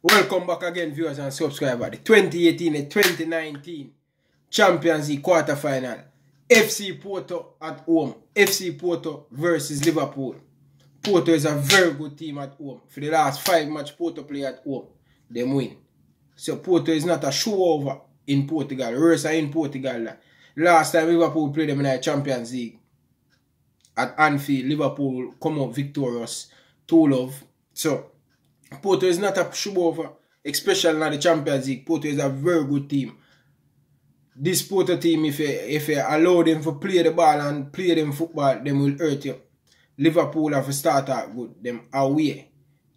Welcome back again, viewers and subscribers. The 2018 and 2019 Champions League quarter final. FC Porto at home. FC Porto versus Liverpool. Porto is a very good team at home. For the last five match, Porto play at home. They win. So Porto is not a show over in Portugal. Worse in Portugal. Last time Liverpool played them in the Champions League. At Anfield, Liverpool come out victorious. 2 love. So Porto is not a shoe especially in the Champions League. Porto is a very good team. This Porto team, if you, if you allow them to play the ball and play them football, them will hurt you. Liverpool have to start out good, them away.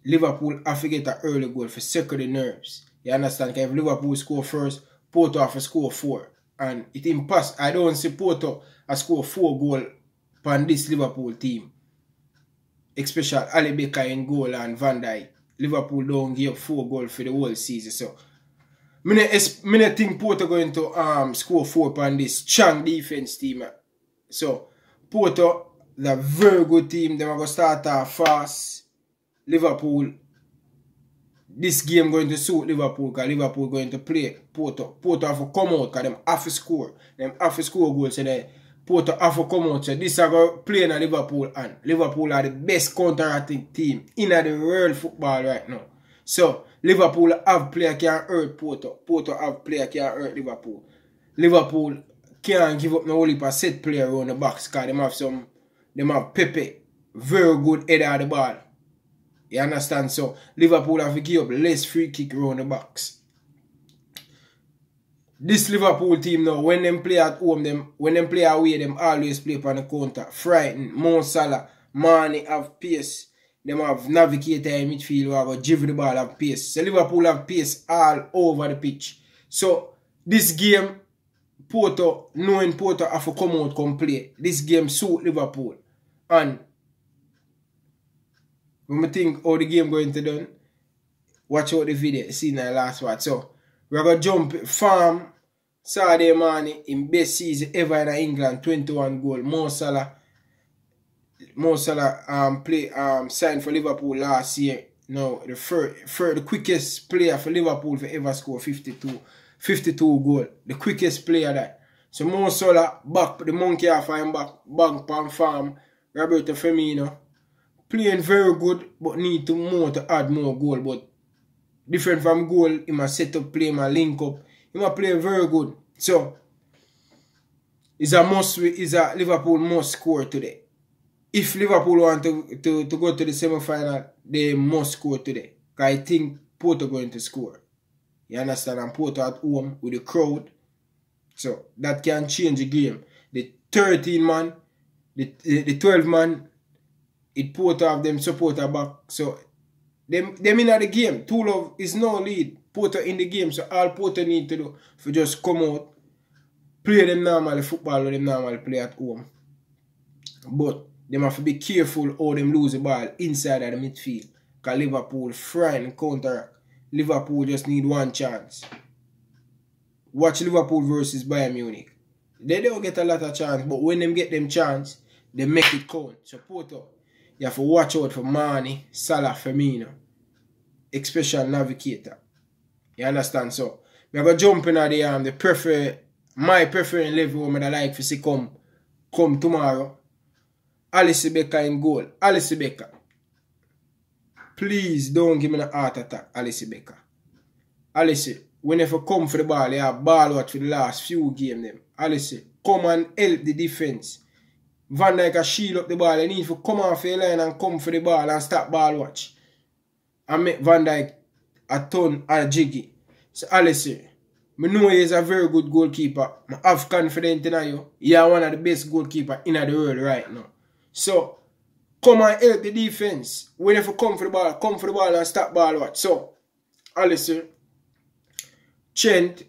Liverpool have to get an early goal for second the nerves. You understand? If Liverpool score first, Porto have to score four. And it impossible. I don't see Porto has score four goal on this Liverpool team. Especially Ali in goal and Van Dijk. Liverpool don gey ap 4 gol fè di wòl sezye. So, mene ting Porto gwen te skor 4 pan dis. Chang defense team. Eh. So, Porto, la vèr gòd team. Dem a gò startan fòs. Liverpool, dis gen gwen te sot Liverpool. Ka Liverpool gwen te play Porto. Porto a fò kom out. Ka dem a fò skor. Dem a fò skor gòl se dey. Poto a fo komout se dis a go play nan Liverpool an. Liverpool a de best kontorating team in a de world football right nou. So, Liverpool av play a ki an earth Poto. Poto av play a ki an earth Liverpool. Liverpool ki an give up nou li pa set play a round the box. Ka dem av some, dem av pepe. Very good head of the ball. You understand so? Liverpool a fo give up less free kick round the box. Dis Liverpool tim nou, wen dem play at ome dem, wen dem play awe dem, alwes play pan a konta. Frighten, Monsala, Mane av peace. Dem av navigator yi midfield, wav av jiv di bal av peace. Se Liverpool av peace all over the pitch. So, dis game, Porto, nou en Porto, af a komout kom play. Dis game sou Liverpool. An, wame think ou di game gwen te don, wach out di video, si nan last wad. So, We have a jump farm. Saturday morning in best season ever in England, 21 goal. Mo Salah, Mo Salah um, play, um, signed for Liverpool last year. Now, the third, third, the quickest player for Liverpool for ever score 52, 52 goal. The quickest player that. So Mo Salah, back, the monkey off him back, back Pam farm. Roberto Firmino, playing very good, but need to more to add more goal. But different from goal, he must set up play, my link up. He must play very good. So, is a must, is a Liverpool must score today. If Liverpool want to, to, to go to the semi-final, they must score today. I think Porto going to score. You understand? And Porto at home with the crowd. So, that can change the game. The 13 man, the, the, the 12 man, it Porto have them supporter back. So, them, them in the game. Two love is no lead. Porter in the game. So all Porter need to do for just come out, play them normally football or them normally play at home. But they have to be careful how them lose the ball inside of the midfield. Because Liverpool frying counteract. Liverpool just need one chance. Watch Liverpool versus Bayern Munich. They don't get a lot of chance, but when them get them chance, they make it count. Support Porter. Ya fwa watch out fwa Marnie, Salah, Femina Expression navigator Ya understand so Ya fwa jump in a di am My preferen level wame da like fwa si kom Kom tomaro Alice Bekka in goal Alice Bekka Please don't give me na heart attack Alice Bekka Alice, wene fwa kom fwa di bal Ya bal wat fwa di last few game dem Alice, kom an help di defense Alice Van Dyke a shield up the ball. he need to come off the line and come for the ball and stop ball watch. And make Van Dyke a ton a jiggy. So Alisson, I know he is a very good goalkeeper. I have confidence in you. He are one of the best goalkeeper in the world right now. So, come and help the defense. When if you come for the ball, come for the ball and stop ball watch. So, Alisson, Chent,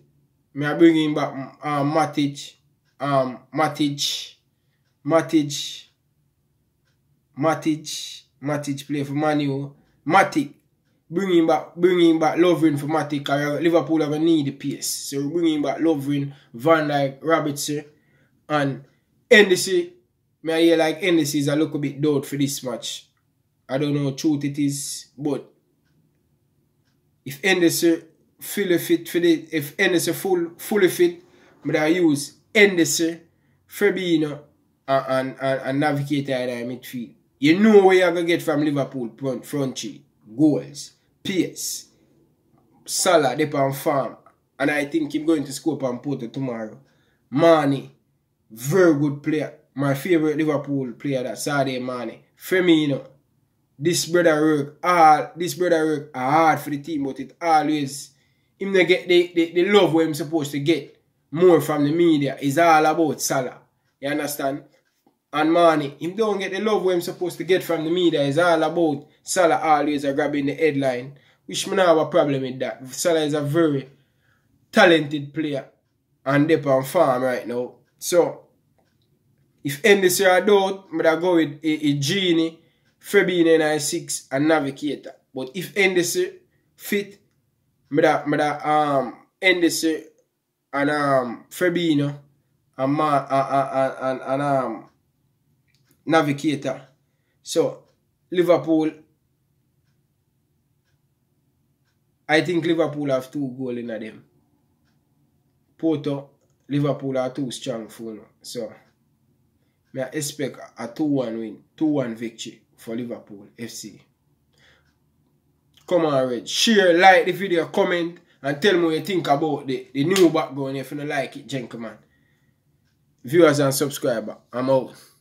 me I bring him back um, Matic, um, Matic, Matich, Matich, Matich play for Manio, Matik bring in back, bring in back Lovren for Matik, Liverpool have a needy piece, so bring in back Lovren, Van Dijk, Robertson, and Endese, me a ye like Endese is a look a bit doubt for this match, I don't know truth it is, but, if Endese fill a fit, if Endese full a fit, me a use Endese, Fabinho, and, and, and navigate in midfield. You know where you're going to get from Liverpool front, front three. Goals, pace, Salah, they farm. And I think he's going to score on Porto tomorrow. Mane, very good player. My favorite Liverpool player that Saturday. Mane. Firmino. This brother work hard. This brother work hard for the team, but it always him they get the, the, the love what am supposed to get more from the media is all about Salah. You understand? And money. him don't get the love where he's supposed to get from the media. It's all about Salah always grabbing the headline. Which me not have a problem with that. Salah is a very talented player and they on farm right now. So if Henderson are out, I'm gonna go with a, a Genie, Fabinho 96 and Navigator. But if Henderson fit, I'm gonna um Henderson and um A ma, a, a, a, an, an, a Navikator So, Liverpool I think Liverpool have two goal inna dem Porto, Liverpool are two strong for nou So, me a expect a 2-1 win 2-1 victory for Liverpool FC Come on Red, share, like the video, comment And tell me what you think about the new background If you like it, gentlemen viewers and subscribers, I'm out.